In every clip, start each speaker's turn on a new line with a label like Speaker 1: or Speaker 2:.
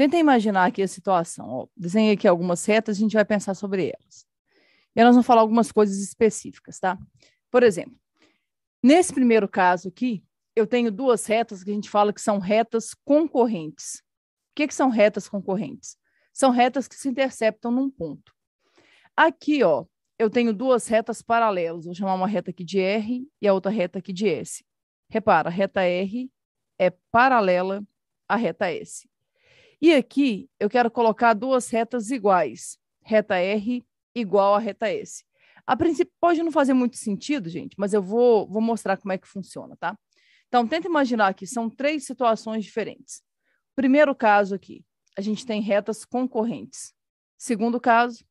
Speaker 1: Tenta imaginar aqui a situação. Ó, desenhei aqui algumas retas, a gente vai pensar sobre elas. E nós vamos falar algumas coisas específicas, tá? Por exemplo, nesse primeiro caso aqui, eu tenho duas retas que a gente fala que são retas concorrentes. O que, que são retas concorrentes? São retas que se interceptam num ponto. Aqui, ó, eu tenho duas retas paralelas. Vou chamar uma reta aqui de R e a outra reta aqui de S. Repara, a reta R é paralela à reta S. E aqui eu quero colocar duas retas iguais, reta R igual a reta S. A princípio pode não fazer muito sentido, gente, mas eu vou, vou mostrar como é que funciona, tá? Então, tenta imaginar que são três situações diferentes. Primeiro caso aqui, a gente tem retas concorrentes. Segundo caso,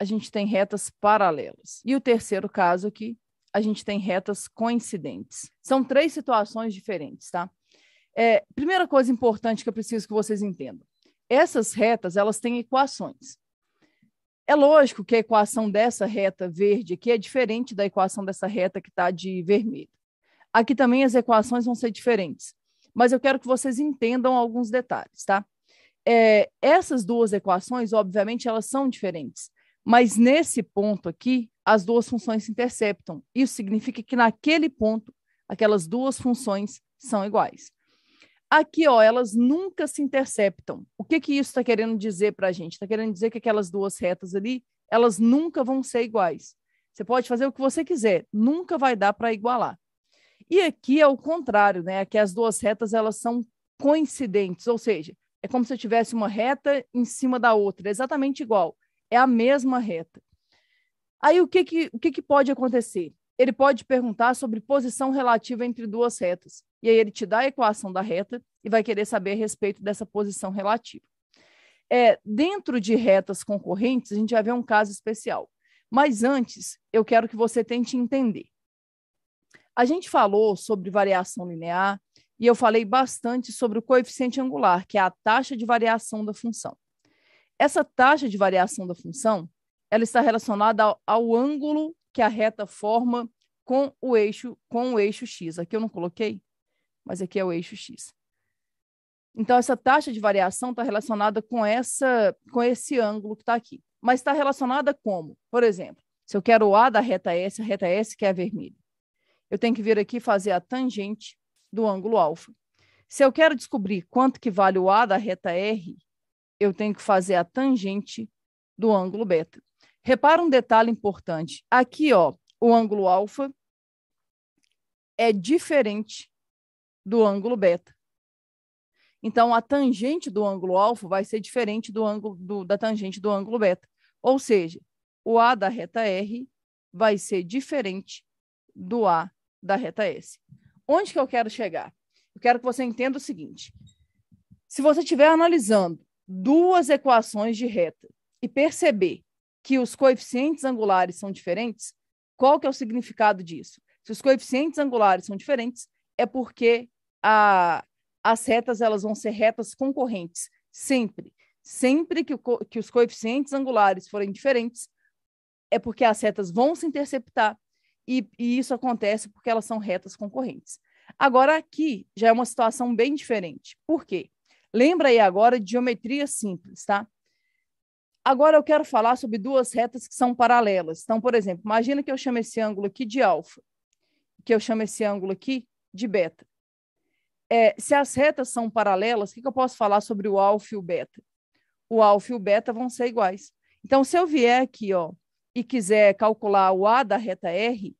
Speaker 1: a gente tem retas paralelas. E o terceiro caso aqui, a gente tem retas coincidentes. São três situações diferentes, tá? É, primeira coisa importante que eu preciso que vocês entendam. Essas retas, elas têm equações. É lógico que a equação dessa reta verde aqui é diferente da equação dessa reta que está de vermelho. Aqui também as equações vão ser diferentes, mas eu quero que vocês entendam alguns detalhes, tá? É, essas duas equações, obviamente, elas são diferentes, mas nesse ponto aqui, as duas funções se interceptam. Isso significa que naquele ponto, aquelas duas funções são iguais. Aqui, ó, elas nunca se interceptam. O que que isso está querendo dizer para a gente? Está querendo dizer que aquelas duas retas ali, elas nunca vão ser iguais. Você pode fazer o que você quiser, nunca vai dar para igualar. E aqui é o contrário, né? Aqui as duas retas elas são coincidentes, ou seja, é como se eu tivesse uma reta em cima da outra, exatamente igual, é a mesma reta. Aí o que que, o que, que pode acontecer? ele pode perguntar sobre posição relativa entre duas retas. E aí ele te dá a equação da reta e vai querer saber a respeito dessa posição relativa. É, dentro de retas concorrentes, a gente vai ver um caso especial. Mas antes, eu quero que você tente entender. A gente falou sobre variação linear e eu falei bastante sobre o coeficiente angular, que é a taxa de variação da função. Essa taxa de variação da função, ela está relacionada ao, ao ângulo que a reta forma com o eixo com o eixo x. Aqui eu não coloquei, mas aqui é o eixo x. Então essa taxa de variação está relacionada com essa com esse ângulo que está aqui. Mas está relacionada como? Por exemplo, se eu quero o a da reta s, a reta s que é vermelha, eu tenho que vir aqui fazer a tangente do ângulo alfa. Se eu quero descobrir quanto que vale o a da reta r, eu tenho que fazer a tangente do ângulo beta. Repara um detalhe importante. Aqui, ó, o ângulo alfa é diferente do ângulo beta. Então, a tangente do ângulo alfa vai ser diferente do ângulo do, da tangente do ângulo beta. Ou seja, o A da reta R vai ser diferente do A da reta S. Onde que eu quero chegar? Eu quero que você entenda o seguinte. Se você estiver analisando duas equações de reta e perceber que os coeficientes angulares são diferentes, qual que é o significado disso? Se os coeficientes angulares são diferentes, é porque a, as retas elas vão ser retas concorrentes, sempre. Sempre que, o, que os coeficientes angulares forem diferentes, é porque as retas vão se interceptar, e, e isso acontece porque elas são retas concorrentes. Agora, aqui já é uma situação bem diferente. Por quê? Lembra aí agora de geometria simples, tá? Agora eu quero falar sobre duas retas que são paralelas. Então, por exemplo, imagina que eu chamo esse ângulo aqui de alfa que eu chamo esse ângulo aqui de beta. É, se as retas são paralelas, o que, que eu posso falar sobre o alfa e o beta? O alfa e o beta vão ser iguais. Então, se eu vier aqui ó, e quiser calcular o A da reta R,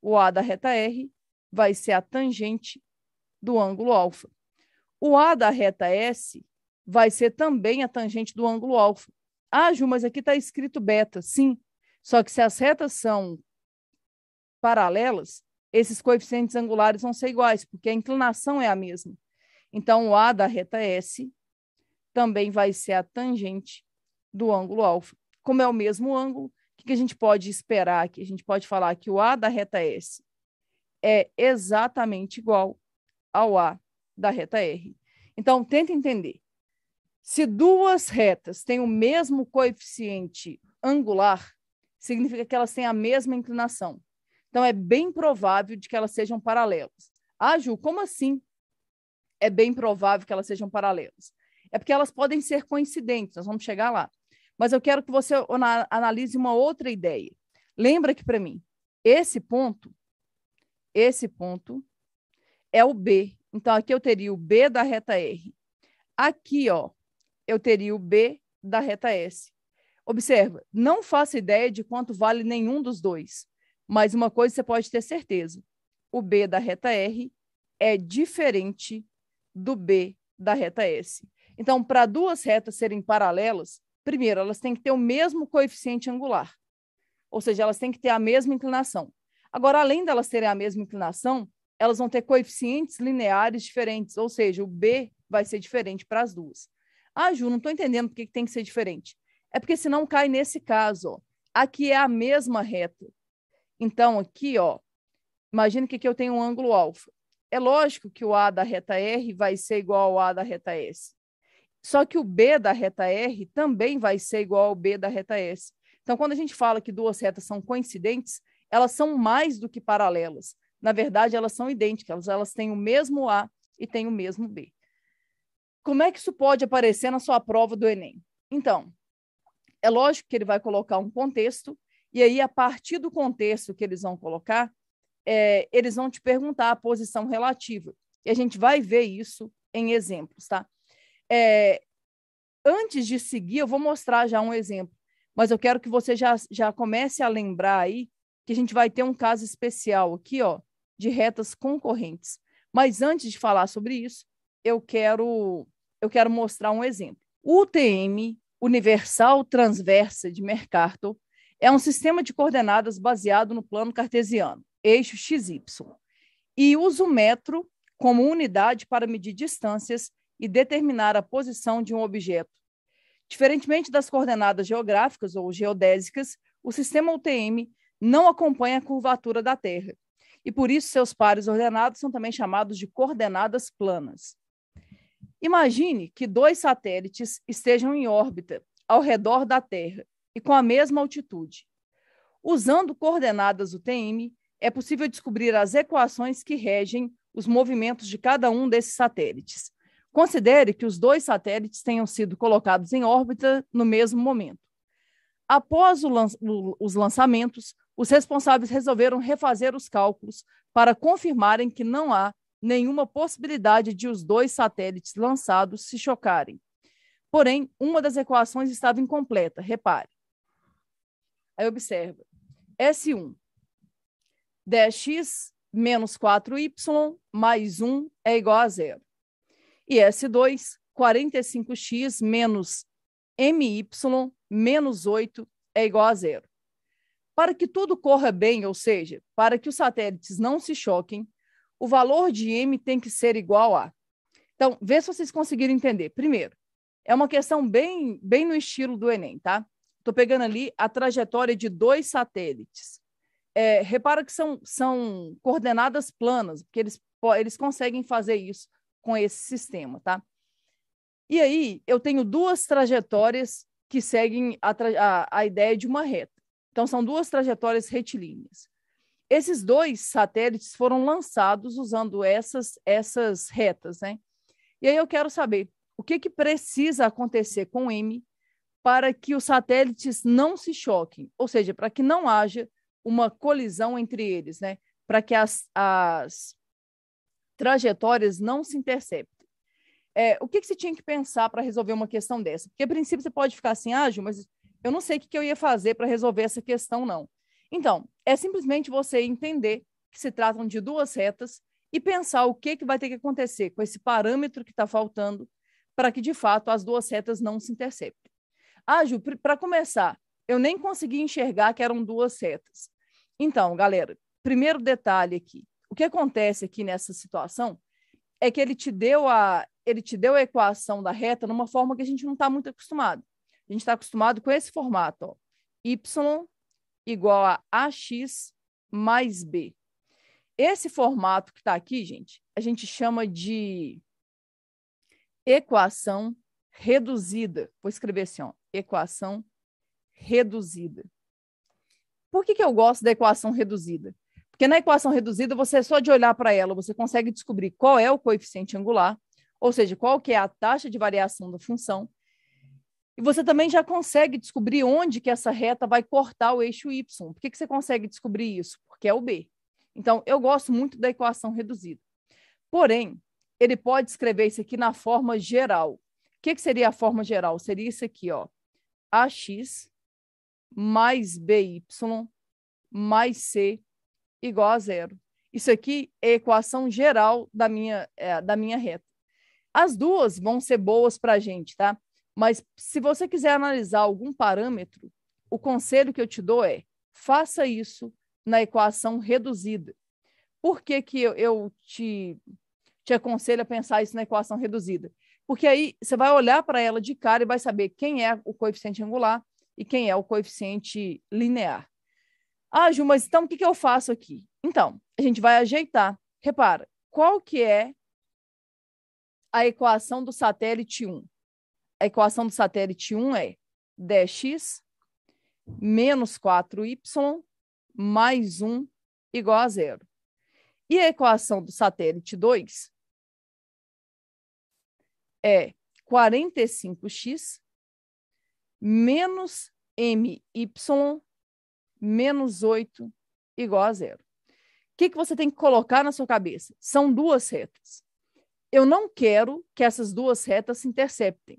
Speaker 1: o A da reta R vai ser a tangente do ângulo alfa. O A da reta S vai ser também a tangente do ângulo alfa. Ah, Ju, mas aqui está escrito beta. Sim, só que se as retas são paralelas, esses coeficientes angulares vão ser iguais, porque a inclinação é a mesma. Então, o A da reta S também vai ser a tangente do ângulo alfa. Como é o mesmo ângulo, o que a gente pode esperar aqui? A gente pode falar que o A da reta S é exatamente igual ao A da reta R. Então, tenta entender. Se duas retas têm o mesmo coeficiente angular, significa que elas têm a mesma inclinação. Então, é bem provável de que elas sejam paralelas. Ah, Ju, como assim? É bem provável que elas sejam paralelas. É porque elas podem ser coincidentes, nós vamos chegar lá. Mas eu quero que você analise uma outra ideia. Lembra que para mim, esse ponto, esse ponto é o B. Então aqui eu teria o B da reta R. Aqui, ó, eu teria o B da reta S. Observa, não faço ideia de quanto vale nenhum dos dois. Mas uma coisa você pode ter certeza: o B da reta R é diferente do B da reta S. Então, para duas retas serem paralelas, primeiro, elas têm que ter o mesmo coeficiente angular, ou seja, elas têm que ter a mesma inclinação. Agora, além delas terem a mesma inclinação, elas vão ter coeficientes lineares diferentes, ou seja, o B vai ser diferente para as duas. Ah, Ju, não estou entendendo por que tem que ser diferente. É porque senão cai nesse caso. Ó. Aqui é a mesma reta, então, aqui, ó, imagina que aqui eu tenho um ângulo alfa. É lógico que o A da reta R vai ser igual ao A da reta S. Só que o B da reta R também vai ser igual ao B da reta S. Então, quando a gente fala que duas retas são coincidentes, elas são mais do que paralelas. Na verdade, elas são idênticas, elas têm o mesmo A e têm o mesmo B. Como é que isso pode aparecer na sua prova do Enem? Então, é lógico que ele vai colocar um contexto e aí, a partir do contexto que eles vão colocar, é, eles vão te perguntar a posição relativa. E a gente vai ver isso em exemplos, tá? É, antes de seguir, eu vou mostrar já um exemplo, mas eu quero que você já, já comece a lembrar aí que a gente vai ter um caso especial aqui, ó, de retas concorrentes. Mas antes de falar sobre isso, eu quero eu quero mostrar um exemplo. UTM, Universal Transversa de Mercator, é um sistema de coordenadas baseado no plano cartesiano, eixo XY, e usa o metro como unidade para medir distâncias e determinar a posição de um objeto. Diferentemente das coordenadas geográficas ou geodésicas, o sistema UTM não acompanha a curvatura da Terra, e por isso seus pares ordenados são também chamados de coordenadas planas. Imagine que dois satélites estejam em órbita ao redor da Terra e com a mesma altitude. Usando coordenadas UTM, é possível descobrir as equações que regem os movimentos de cada um desses satélites. Considere que os dois satélites tenham sido colocados em órbita no mesmo momento. Após lan os lançamentos, os responsáveis resolveram refazer os cálculos para confirmarem que não há nenhuma possibilidade de os dois satélites lançados se chocarem. Porém, uma das equações estava incompleta, repare. Aí observa. S1. 10x menos 4y mais 1 é igual a zero. E S2, 45x menos my menos 8 é igual a zero. Para que tudo corra bem, ou seja, para que os satélites não se choquem, o valor de m tem que ser igual a. Então, vê se vocês conseguiram entender. Primeiro, é uma questão bem, bem no estilo do Enem, tá? Estou pegando ali a trajetória de dois satélites. É, repara que são, são coordenadas planas, porque eles, eles conseguem fazer isso com esse sistema, tá? E aí, eu tenho duas trajetórias que seguem a, a, a ideia de uma reta. Então, são duas trajetórias retilíneas. Esses dois satélites foram lançados usando essas, essas retas, né? E aí eu quero saber o que, que precisa acontecer com M para que os satélites não se choquem, ou seja, para que não haja uma colisão entre eles, né? para que as, as trajetórias não se interceptem. É, o que, que você tinha que pensar para resolver uma questão dessa? Porque, a princípio, você pode ficar assim, ah, Ju, mas eu não sei o que, que eu ia fazer para resolver essa questão, não. Então, é simplesmente você entender que se tratam de duas retas e pensar o que, que vai ter que acontecer com esse parâmetro que está faltando para que, de fato, as duas retas não se interceptem. Ah, Ju, para começar, eu nem consegui enxergar que eram duas setas. Então, galera, primeiro detalhe aqui. O que acontece aqui nessa situação é que ele te deu a, ele te deu a equação da reta numa forma que a gente não está muito acostumado. A gente está acostumado com esse formato, ó, y igual a ax mais b. Esse formato que está aqui, gente, a gente chama de equação reduzida. Vou escrever assim, ó, equação reduzida. Por que, que eu gosto da equação reduzida? Porque na equação reduzida, você é só de olhar para ela, você consegue descobrir qual é o coeficiente angular, ou seja, qual que é a taxa de variação da função, e você também já consegue descobrir onde que essa reta vai cortar o eixo y. Por que, que você consegue descobrir isso? Porque é o b. Então, eu gosto muito da equação reduzida. Porém, ele pode escrever isso aqui na forma geral que, que seria a forma geral? Seria isso aqui, ó. AX mais BY mais C igual a zero. Isso aqui é a equação geral da minha, é, da minha reta. As duas vão ser boas para a gente, tá? Mas se você quiser analisar algum parâmetro, o conselho que eu te dou é faça isso na equação reduzida. Por que, que eu, eu te, te aconselho a pensar isso na equação reduzida? Porque aí você vai olhar para ela de cara e vai saber quem é o coeficiente angular e quem é o coeficiente linear. Ah, Ju, mas então o que, que eu faço aqui? Então, a gente vai ajeitar. Repara, qual que é a equação do satélite 1? A equação do satélite 1 é x menos 4y mais 1 igual a zero. E a equação do satélite 2 é 45x menos my menos 8 igual a zero. O que, que você tem que colocar na sua cabeça? São duas retas. Eu não quero que essas duas retas se interceptem.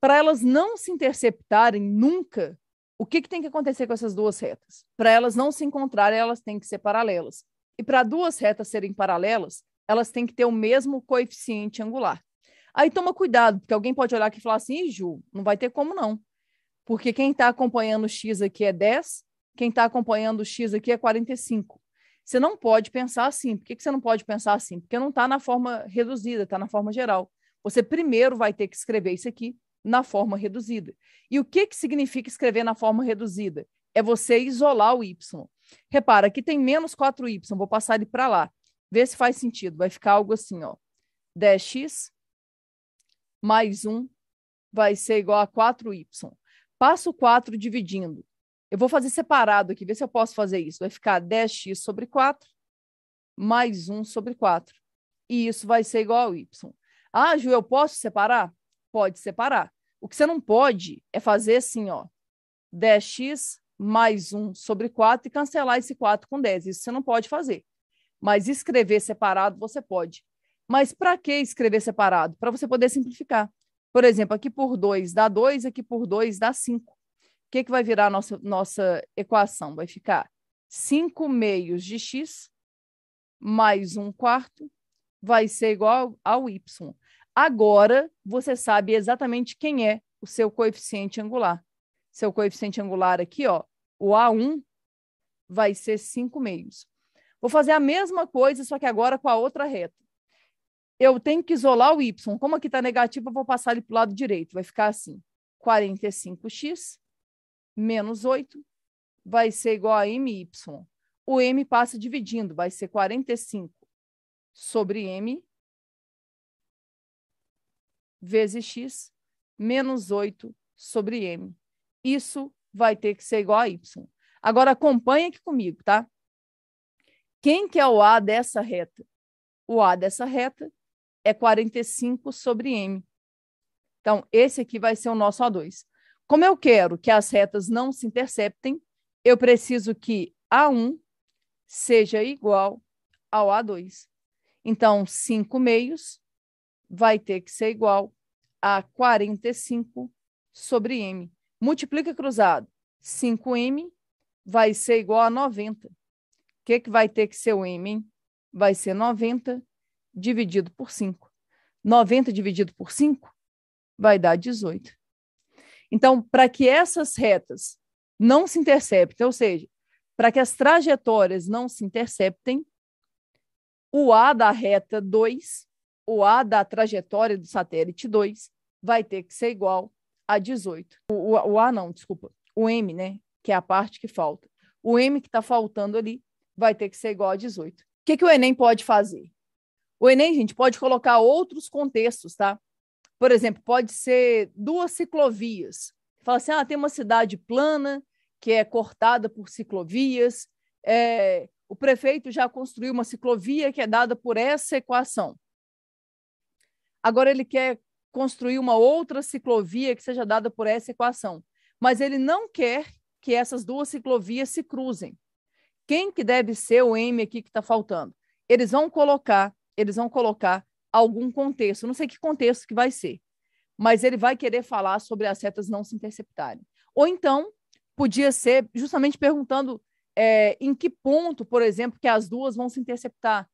Speaker 1: Para elas não se interceptarem nunca, o que, que tem que acontecer com essas duas retas? Para elas não se encontrarem, elas têm que ser paralelas. E para duas retas serem paralelas, elas têm que ter o mesmo coeficiente angular. Aí toma cuidado, porque alguém pode olhar aqui e falar assim, Ju, não vai ter como não. Porque quem está acompanhando o X aqui é 10, quem está acompanhando o X aqui é 45. Você não pode pensar assim. Por que, que você não pode pensar assim? Porque não está na forma reduzida, está na forma geral. Você primeiro vai ter que escrever isso aqui na forma reduzida. E o que, que significa escrever na forma reduzida? É você isolar o Y. Repara, aqui tem menos 4Y, vou passar ele para lá. Vê se faz sentido. Vai ficar algo assim, ó. 10x mais 1 vai ser igual a 4y. Passo 4 dividindo. Eu vou fazer separado aqui, ver se eu posso fazer isso. Vai ficar 10x sobre 4 mais 1 sobre 4. E isso vai ser igual a y. Ah, Ju, eu posso separar? Pode separar. O que você não pode é fazer assim, ó. 10x mais 1 sobre 4 e cancelar esse 4 com 10. Isso você não pode fazer. Mas escrever separado você pode. Mas para que escrever separado? Para você poder simplificar. Por exemplo, aqui por 2 dá 2, aqui por 2 dá 5. O que, que vai virar a nossa, nossa equação? Vai ficar 5 meios de x mais 1 um quarto vai ser igual ao y. Agora você sabe exatamente quem é o seu coeficiente angular. Seu coeficiente angular aqui, ó, o A1 vai ser 5 meios. Vou fazer a mesma coisa, só que agora com a outra reta eu tenho que isolar o Y. Como aqui está negativo, eu vou passar ele para o lado direito. Vai ficar assim: 45x menos 8 vai ser igual a MY. O M passa dividindo, vai ser 45 sobre M vezes X menos 8 sobre M. Isso vai ter que ser igual a Y. Agora, acompanha aqui comigo, tá? Quem que é o A dessa reta? O A dessa reta é 45 sobre m. Então, esse aqui vai ser o nosso a 2 Como eu quero que as retas não se interceptem, eu preciso que A1 seja igual ao A2. Então, 5 meios vai ter que ser igual a 45 sobre m. Multiplica cruzado. 5m vai ser igual a 90. O que, que vai ter que ser o m? Hein? Vai ser 90 dividido por 5. 90 dividido por 5 vai dar 18. Então, para que essas retas não se interceptem, ou seja, para que as trajetórias não se interceptem, o A da reta 2, o A da trajetória do satélite 2, vai ter que ser igual a 18. O, o, o A não, desculpa, o M, né? Que é a parte que falta. O M que está faltando ali vai ter que ser igual a 18. O que, que o Enem pode fazer? O Enem, gente, pode colocar outros contextos, tá? Por exemplo, pode ser duas ciclovias. Fala assim, ah, tem uma cidade plana que é cortada por ciclovias, é, o prefeito já construiu uma ciclovia que é dada por essa equação. Agora ele quer construir uma outra ciclovia que seja dada por essa equação, mas ele não quer que essas duas ciclovias se cruzem. Quem que deve ser o M aqui que está faltando? Eles vão colocar eles vão colocar algum contexto, não sei que contexto que vai ser, mas ele vai querer falar sobre as setas não se interceptarem. Ou então, podia ser justamente perguntando é, em que ponto, por exemplo, que as duas vão se interceptar.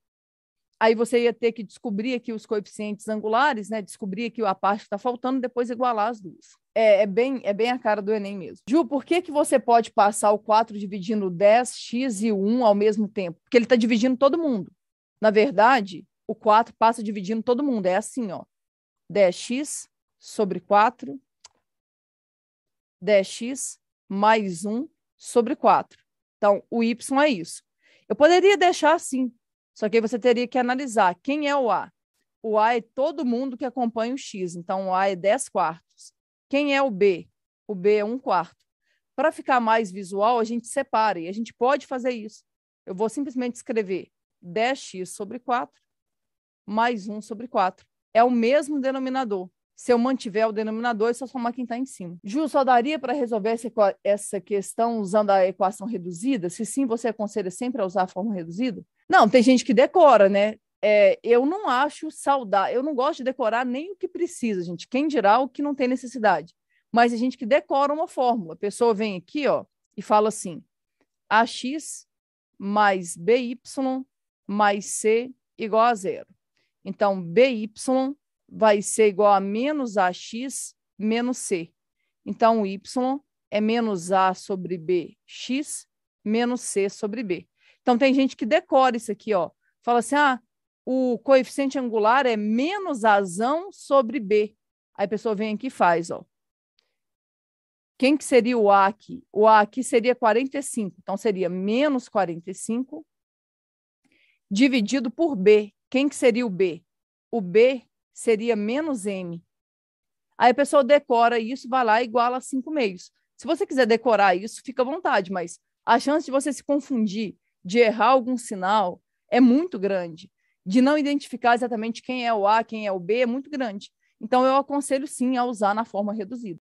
Speaker 1: Aí você ia ter que descobrir aqui os coeficientes angulares, né? descobrir aqui a parte que está faltando, depois igualar as duas. É, é, bem, é bem a cara do Enem mesmo. Ju, por que, que você pode passar o 4 dividindo 10, x e 1 ao mesmo tempo? Porque ele está dividindo todo mundo. Na verdade, o 4 passa dividindo todo mundo. É assim, ó. 10x sobre 4, 10x mais 1 sobre 4. Então, o y é isso. Eu poderia deixar assim, só que aí você teria que analisar quem é o A. O A é todo mundo que acompanha o X, então o A é 10 quartos. Quem é o B? O B é 1 quarto. Para ficar mais visual, a gente separa e a gente pode fazer isso. Eu vou simplesmente escrever 10x sobre 4 mais 1 sobre 4. É o mesmo denominador. Se eu mantiver o denominador, é só somar quem está em cima. Ju, só daria para resolver essa questão usando a equação reduzida? Se sim, você aconselha sempre a usar a forma reduzida? Não, tem gente que decora, né? É, eu não acho saudável, eu não gosto de decorar nem o que precisa, gente. Quem dirá o que não tem necessidade? Mas a gente que decora uma fórmula. A pessoa vem aqui ó, e fala assim: AX mais BY mais C igual a zero. Então, BY vai ser igual a menos AX menos C. Então, Y é menos A sobre BX menos C sobre B. Então, tem gente que decora isso aqui, ó. Fala assim, ah, o coeficiente angular é menos azão sobre B. Aí a pessoa vem aqui e faz, ó. Quem que seria o A aqui? O A aqui seria 45. Então, seria menos 45 dividido por B, quem que seria o B? O B seria menos M. Aí a pessoa decora isso, vai lá e iguala cinco meios. Se você quiser decorar isso, fica à vontade, mas a chance de você se confundir, de errar algum sinal, é muito grande. De não identificar exatamente quem é o A, quem é o B, é muito grande. Então, eu aconselho sim a usar na forma reduzida.